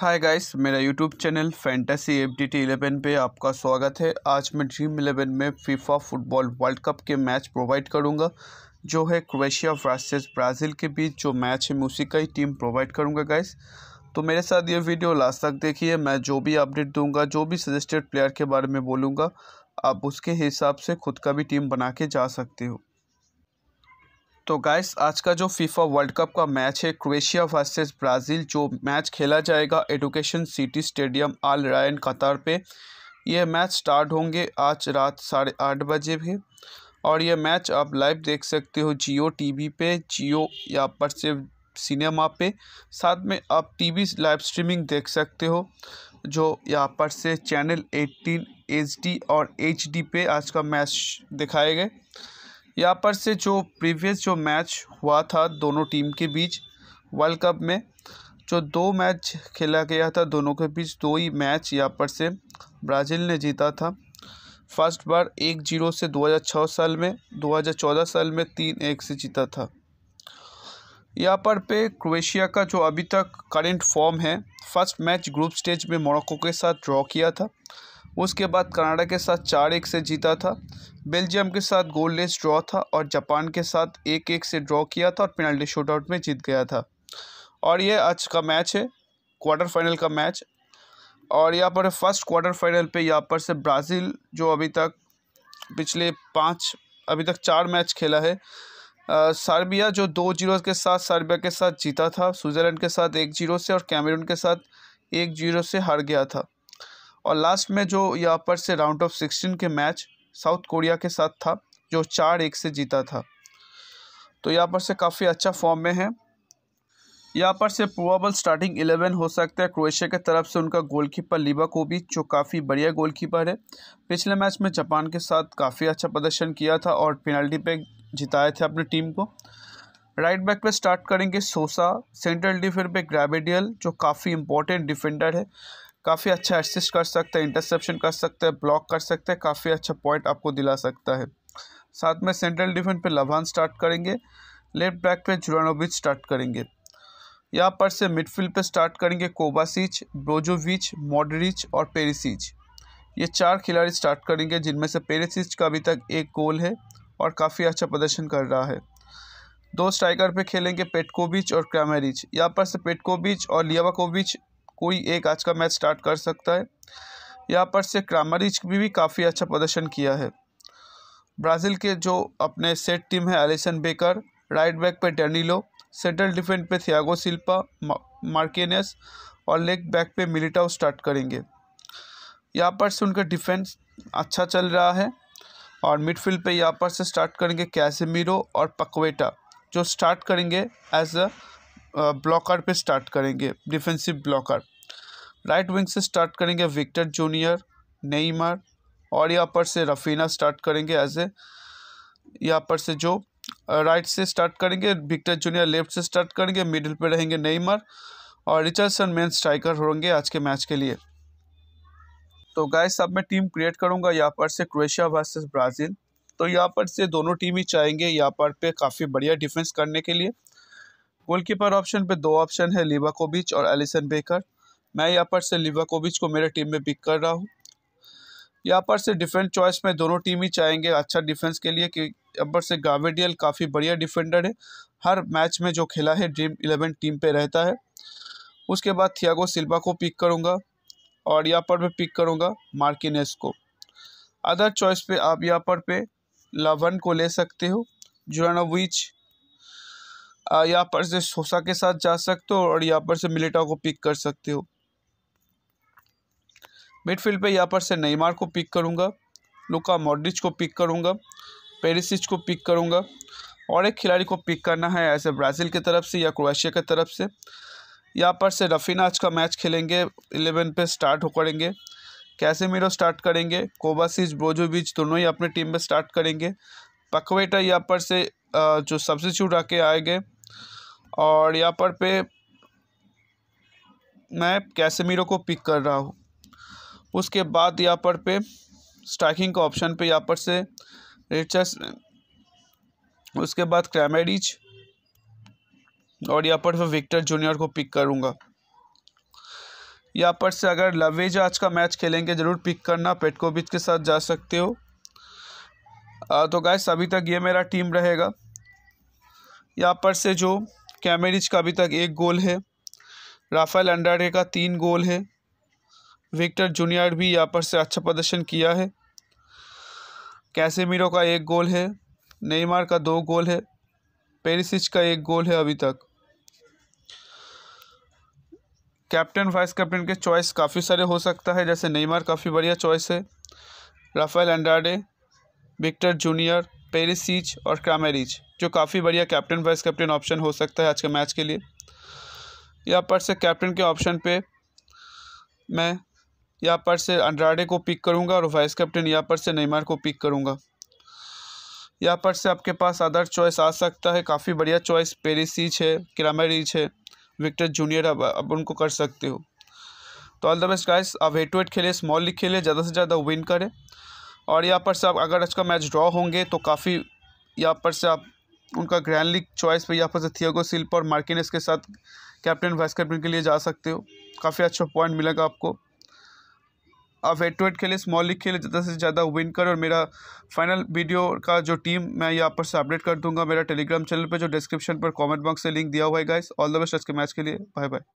हाय guys मेरा YouTube channel fantasy F D T eleven पर आपका स्वागत है आज मैं ड्रीम इलेवन में फीफा फुटबॉल वर्ल्ड कप के मैच प्रोवाइड करूंगा जो है क्रोएशिया वर्सेस ब्राज़ील के बीच जो मैच है मैं उसी का ही टीम प्रोवाइड करूंगा गाइस तो मेरे साथ ये वीडियो लास्ट तक देखिए मैं जो भी अपडेट दूँगा जो भी सजेस्टेड प्लेयर के बारे में बोलूँगा आप उसके हिसाब से खुद का भी टीम बना के जा सकते हो तो गाइस आज का जो फीफा वर्ल्ड कप का मैच है क्रोएशिया वर्सेस ब्राज़ील जो मैच खेला जाएगा Education City Stadium Al Rayyan Qatar पे यह मैच स्टार्ट होंगे आज रात साढ़े आठ बजे भी और यह मैच आप लाइव देख सकते हो जियो टीवी पे जियो या पर से सिनेमा पे साथ में आप टीवी लाइव स्ट्रीमिंग देख सकते हो जो यहाँ पर से चैनल एट्टीन एच और एच पे आज का मैच दिखाए गए यहाँ पर से जो प्रीवियस जो मैच हुआ था दोनों टीम के बीच वर्ल्ड कप में जो दो मैच खेला गया था दोनों के बीच दो ही मैच यहाँ पर से ब्राज़ील ने जीता था फर्स्ट बार एक जीरो से 2006 साल में 2014 साल में तीन एक से जीता था यहाँ पर पे क्रोएशिया का जो अभी तक करंट फॉर्म है फर्स्ट मैच ग्रुप स्टेज में मोरक्को के साथ ड्रॉ किया था उसके बाद कनाडा के साथ चार एक से जीता था बेल्जियम के साथ लेस ड्रॉ था और जापान के साथ एक एक से ड्रॉ किया था और पेनल्टी शूट आउट में जीत गया था और यह आज का मैच है क्वार्टर फाइनल का मैच और यहाँ पर फर्स्ट क्वार्टर फाइनल पे यहाँ पर से ब्राज़ील जो अभी तक पिछले पाँच अभी तक चार मैच खेला है सर्बिया जो दो जीरो के साथ सर्बिया के साथ जीता था स्विट्ज़रलैंड के साथ एक जीरो से और कैमरून के साथ एक जीरो से हार गया था और लास्ट में जो यहाँ पर से राउंड ऑफ सिक्सटीन के मैच साउथ कोरिया के साथ था जो चार एक से जीता था तो यहाँ पर से काफ़ी अच्छा फॉर्म में है यहाँ पर से प्रोबल स्टार्टिंग इलेवन हो सकता है क्रोएशिया के तरफ से उनका गोलकीपर लिबा कोबी जो काफ़ी बढ़िया गोलकीपर है पिछले मैच में जापान के साथ काफ़ी अच्छा प्रदर्शन किया था और पेनल्टी पे जिताए थे अपनी टीम को राइट बैक पे स्टार्ट करेंगे सोसा सेंट्रल डिफेंड पे ग्रेविडियल जो काफ़ी इंपॉर्टेंट डिफेंडर है काफ़ी अच्छा एसिस्ट कर सकता है इंटरसेप्शन कर सकता है ब्लॉक कर सकता है काफ़ी अच्छा पॉइंट आपको दिला सकता है साथ में सेंट्रल डिफेंस पे लवान स्टार्ट करेंगे लेफ्ट बैक पे जुरानोविच स्टार्ट करेंगे यहाँ पर से मिडफील्ड पे स्टार्ट करेंगे कोबासिच ब्रोजोविच मॉडरिच और पेरिसिच ये चार खिलाड़ी स्टार्ट करेंगे जिनमें से पेरिसिच का अभी तक एक गोल है और काफ़ी अच्छा प्रदर्शन कर रहा है दो स्ट्राइकर पे खेलेंगे पेटकोविच और क्रैमेरिच यहाँ पर से पेटकोविच और लियावाकोविच कोई एक आज का मैच स्टार्ट कर सकता है यहाँ पर से क्रामरिच भी, भी काफ़ी अच्छा प्रदर्शन किया है ब्राज़ील के जो अपने सेट टीम है एलिसन बेकर राइट बैक पे डेनिलो सेंट्रल डिफेंस पे थियागो सिल्पा मार्केनेस और लेग बैक पे मिलिटाओ स्टार्ट करेंगे यहाँ पर से उनका डिफेंस अच्छा चल रहा है और मिडफील्ड पे यहाँ पर से स्टार्ट करेंगे कैसेमीरो और पकवेटा जो स्टार्ट करेंगे एज अ ब्लॉकर पे स्टार्ट करेंगे डिफेंसिव ब्लॉकर राइट विंग से स्टार्ट करेंगे विक्टर जूनियर नईमर और यहाँ पर से रफीना स्टार्ट करेंगे एज ए यहाँ पर से जो राइट से स्टार्ट करेंगे विक्टर जूनियर लेफ्ट से स्टार्ट करेंगे मिडिल पे रहेंगे नईमर और रिचर्डसन मेन स्ट्राइकर होंगे आज के मैच के लिए तो गाय सब मैं टीम क्रिएट करूंगा यहाँ पर से क्रोएशिया वर्सेस ब्राज़ील तो यहाँ पर से दोनों टीम ही चाहेंगे यहाँ पर पे काफ़ी बढ़िया डिफेंस करने के लिए गोलकीपर ऑप्शन पे दो ऑप्शन है लिवाकोविच और एलिसन बेकर मैं यहाँ पर से कोबिच को मेरे टीम में पिक कर रहा हूँ यहाँ पर से डिफेंस चॉइस में दोनों टीम ही चाहेंगे अच्छा डिफेंस के लिए कि यहाँ पर से गावेडियल काफ़ी बढ़िया डिफेंडर है हर मैच में जो खेला है ड्रीम इलेवन टीम पे रहता है उसके बाद थियागो सिल्वा को पिक करूँगा और यहाँ पर मैं पिक करूँगा मार्किनेस को अदर चॉइस पे आप यहाँ पर पे लवन को ले सकते हो जुरानोविच यहाँ पर से सोसा के साथ जा सकते हो और यहाँ पर से मिलिटा को पिक कर सकते हो मिडफील्ड पे यहाँ पर से नईमार को पिक करूँगा लुका मॉड्रिच को पिक करूँगा पेरिसिच को पिक करूँगा और एक खिलाड़ी को पिक करना है ऐसे ब्राज़ील की तरफ से या क्रोएशिया की तरफ से यहाँ पर से रफीना आज का मैच खेलेंगे इलेवन पे स्टार्ट हो करेंगे कैसे मेरो स्टार्ट करेंगे कोबासिज ब्रोजोविच दोनों ही अपने टीम में स्टार्ट करेंगे पकवेटा यहाँ पर से जो सब्सिट्यूट आके गए और यहाँ पर पे मैं कैसेमीरो को पिक कर रहा हूँ उसके बाद यहाँ पर पे स्ट्राइकिंग का ऑप्शन पे यहाँ पर से रिचर्स उसके बाद क्रैमेडिच और यहाँ पर फिर विक्टर जूनियर को पिक करूँगा यहाँ पर से अगर लवेज आज का मैच खेलेंगे ज़रूर पिक करना पेटकोबिच के साथ जा सकते हो आ, तो गाय अभी तक ये मेरा टीम रहेगा यहाँ पर से जो कैमरिज का अभी तक एक गोल है राफेल अंडाडे का तीन गोल है विक्टर जूनियर भी यहाँ पर से अच्छा प्रदर्शन किया है कैसेमीरो का एक गोल है नेमार का दो गोल है पेरिसिच का एक गोल है अभी तक कैप्टन वाइस कैप्टन के चॉइस काफ़ी सारे हो सकता है जैसे नेमार काफ़ी बढ़िया चॉइस है Rafael Andrade Victor Junior Perisic और क्रामेरिच जो काफ़ी बढ़िया कैप्टन वाइस कैप्टन ऑप्शन हो सकता है आज के मैच के लिए यहाँ पर से कैप्टन के ऑप्शन पे मैं यहाँ पर से अंड्राडे को पिक करूँगा और वाइस कैप्टन यहाँ पर से नेमार को पिक करूँगा यहाँ पर से आपके पास अदर चॉइस आ सकता है काफ़ी बढ़िया चॉइस पेरिसिच है क्रामेरिच है विक्टर जूनियर अब अब उनको कर सकते हो तो ऑल द बेस्ट गाइस अब हेट टू हेट खेले स्मॉल लीग खेले ज़्यादा से ज़्यादा विन करें और यहाँ पर से आप अगर इसका मैच ड्रॉ होंगे तो काफ़ी यहाँ पर से आप उनका ग्रैंड लीग चॉइस पर यहाँ पर से थियोगो सिल्प और मार्किनेस के साथ कैप्टन वाइस कैप्टन के लिए जा सकते हो काफ़ी अच्छा पॉइंट मिलेगा आपको आप एट टू एट खेले स्मॉल लीग खेले ज़्यादा से ज़्यादा विन कर और मेरा फाइनल वीडियो का जो टीम मैं यहाँ पर से अपडेट कर दूंगा मेरा टेलीग्राम चैनल पर जो डिस्क्रिप्शन पर कॉमेंट बॉक्स से लिंक दिया हुआ है गाइस ऑल द बेस्ट आज के मैच के लिए बाय बाय